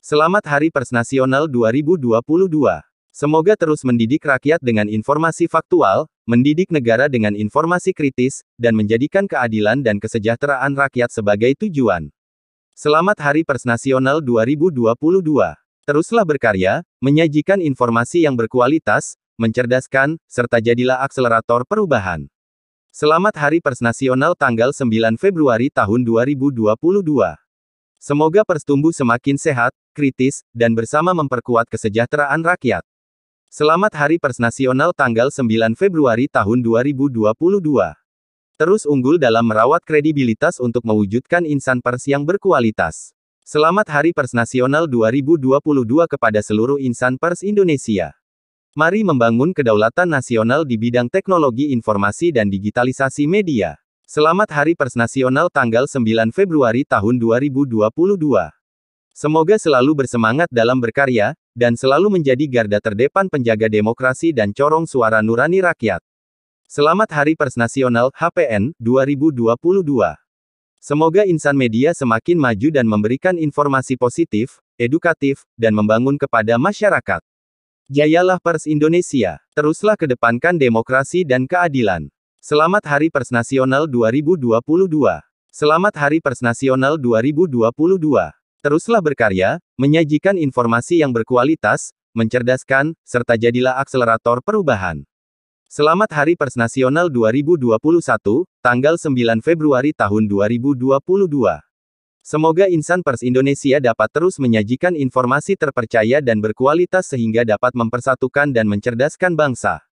Selamat Hari Pers Nasional 2022. Semoga terus mendidik rakyat dengan informasi faktual, mendidik negara dengan informasi kritis, dan menjadikan keadilan dan kesejahteraan rakyat sebagai tujuan. Selamat Hari Pers Nasional 2022. Teruslah berkarya, menyajikan informasi yang berkualitas, mencerdaskan, serta jadilah akselerator perubahan. Selamat Hari Pers Nasional tanggal 9 Februari tahun 2022. Semoga pers semakin sehat, kritis, dan bersama memperkuat kesejahteraan rakyat. Selamat Hari Pers Nasional tanggal 9 Februari tahun 2022. Terus unggul dalam merawat kredibilitas untuk mewujudkan insan pers yang berkualitas. Selamat Hari Pers Nasional 2022 kepada seluruh insan pers Indonesia. Mari membangun kedaulatan nasional di bidang teknologi informasi dan digitalisasi media. Selamat Hari Pers Nasional tanggal 9 Februari tahun 2022. Semoga selalu bersemangat dalam berkarya, dan selalu menjadi garda terdepan penjaga demokrasi dan corong suara nurani rakyat. Selamat Hari Pers Nasional HPN 2022. Semoga insan media semakin maju dan memberikan informasi positif, edukatif, dan membangun kepada masyarakat. Jayalah Pers Indonesia, teruslah kedepankan demokrasi dan keadilan. Selamat Hari Pers Nasional 2022. Selamat Hari Pers Nasional 2022. Teruslah berkarya, menyajikan informasi yang berkualitas, mencerdaskan, serta jadilah akselerator perubahan. Selamat Hari Pers Nasional 2021, tanggal 9 Februari tahun 2022. Semoga insan pers Indonesia dapat terus menyajikan informasi terpercaya dan berkualitas sehingga dapat mempersatukan dan mencerdaskan bangsa.